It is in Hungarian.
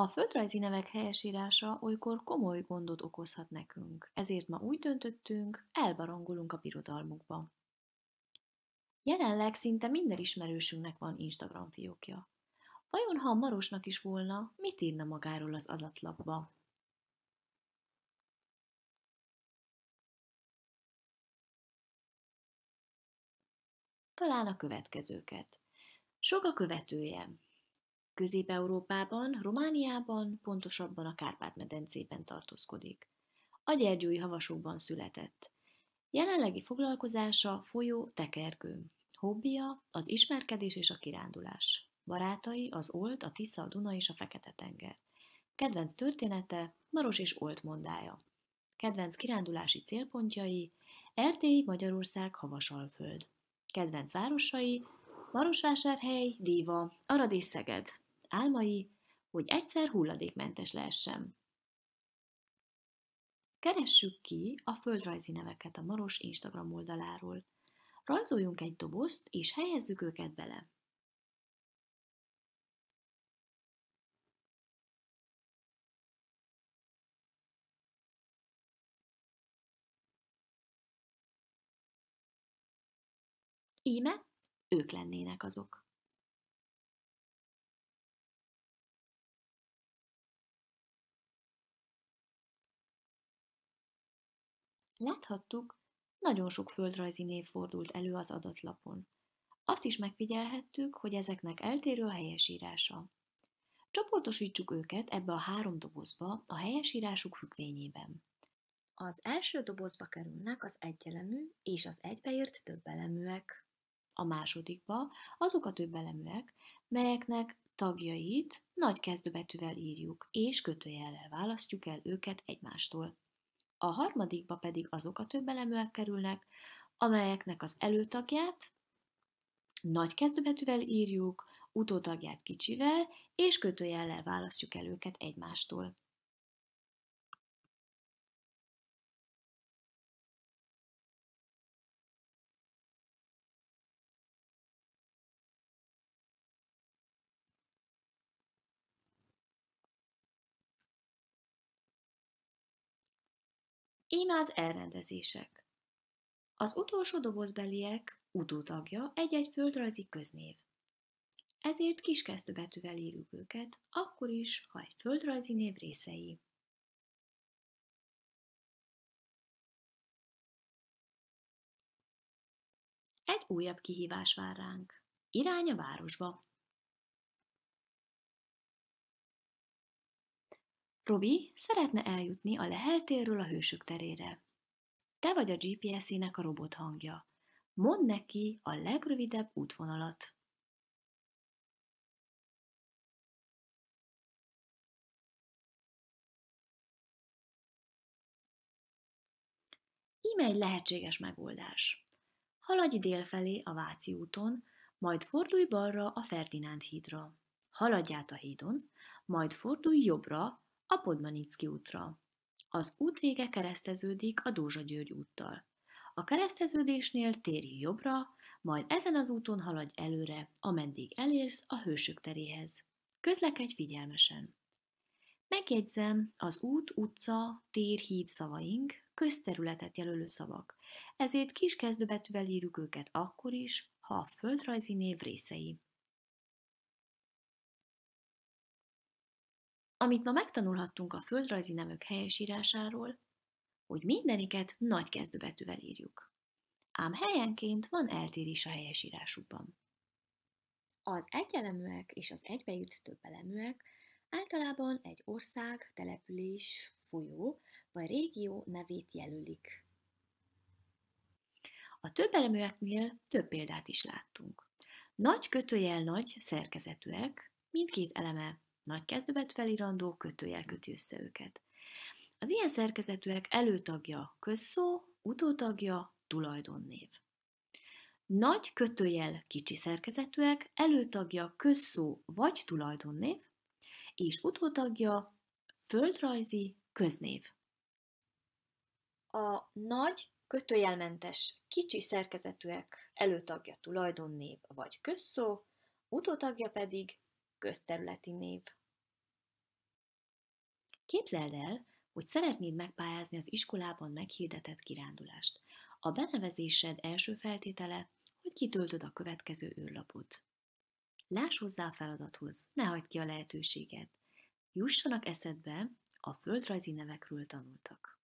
A földrajzi nevek helyesírása olykor komoly gondot okozhat nekünk, ezért ma úgy döntöttünk, elbarangolunk a birodalmukba. Jelenleg szinte minden ismerősünknek van Instagram fiókja. Vajon ha a Marosnak is volna, mit írna magáról az adatlapba? Talán a következőket. Sok a követője, Közép-Európában, Romániában, pontosabban a Kárpát-medencében tartózkodik. A gyergyói havasokban született. Jelenlegi foglalkozása folyó tekergő. Hobbija az ismerkedés és a kirándulás. Barátai az Olt, a Tisza, a Duna és a Fekete-tenger. Kedvenc története Maros és Olt mondája. Kedvenc kirándulási célpontjai Erdély, Magyarország, Havasalföld. Kedvenc városai Marosvásárhely, Díva, Arad és Szeged álmai, hogy egyszer hulladékmentes lehessen. Keressük ki a földrajzi neveket a Maros Instagram oldaláról. Rajzoljunk egy dobozt, és helyezzük őket bele. Íme, ők lennének azok. Láthattuk, nagyon sok földrajzi név fordult elő az adatlapon. Azt is megfigyelhettük, hogy ezeknek eltérő a helyesírása. Csoportosítsuk őket ebbe a három dobozba a helyesírásuk függvényében. Az első dobozba kerülnek az egyelemű és az egybeért többeleműek. A másodikba azok a többeleműek, melyeknek tagjait nagy kezdőbetűvel írjuk, és kötőjellel választjuk el őket egymástól a harmadikba pedig azok a eleműek kerülnek, amelyeknek az előtagját nagy kezdőbetűvel írjuk, utótagját kicsivel, és kötőjellel választjuk el őket egymástól. Íme az elrendezések. Az utolsó dobozbeliek utótagja egy-egy földrajzi köznév. Ezért kis kezdőbetűvel írjuk őket, akkor is, ha egy földrajzi név részei. Egy újabb kihívás vár ránk. Irány a városba. Robi szeretne eljutni a leheltérről a hősök terére. Te vagy a GPS-ének a robot hangja. Mondd neki a legrövidebb útvonalat. Íme egy lehetséges megoldás. Haladj felé a Váci úton, majd fordulj balra a Ferdinánd hídra. Haladj át a hídon, majd fordulj jobbra a Podmanicki útra. Az út vége kereszteződik a Dózsa György úttal. A kereszteződésnél térj jobbra, majd ezen az úton haladj előre, ameddig elérsz a hősök teréhez. Közlekedj figyelmesen. Megjegyzem, az út, utca, tér, híd szavaink közterületet jelölő szavak, ezért kis kezdőbetűvel írjuk őket akkor is, ha a földrajzi név részei. amit ma megtanulhattunk a földrajzi nevek helyesírásáról, hogy mindeniket nagy kezdőbetűvel írjuk. Ám helyenként van eltérés a helyesírásukban. Az egyeleműek és az egybeírt többeleműek általában egy ország, település, folyó vagy régió nevét jelölik. A többeleműeknél több példát is láttunk. Nagy kötőjel nagy szerkezetűek, mindkét eleme nagy kezdőbet felirandó kötőjel köti össze őket. Az ilyen szerkezetűek előtagja közszó, utótagja tulajdonnév. Nagy kötőjel kicsi szerkezetűek előtagja közszó vagy tulajdonnév, és utótagja földrajzi köznév. A nagy kötőjelmentes kicsi szerkezetűek előtagja tulajdonnév vagy közszó, utótagja pedig közterületi név. Képzeld el, hogy szeretnéd megpályázni az iskolában meghirdetett kirándulást. A benevezésed első feltétele, hogy kitöltöd a következő űrlapot. Láss hozzá a feladathoz, ne hagyd ki a lehetőséget. Jussanak eszedbe a földrajzi nevekről tanultak.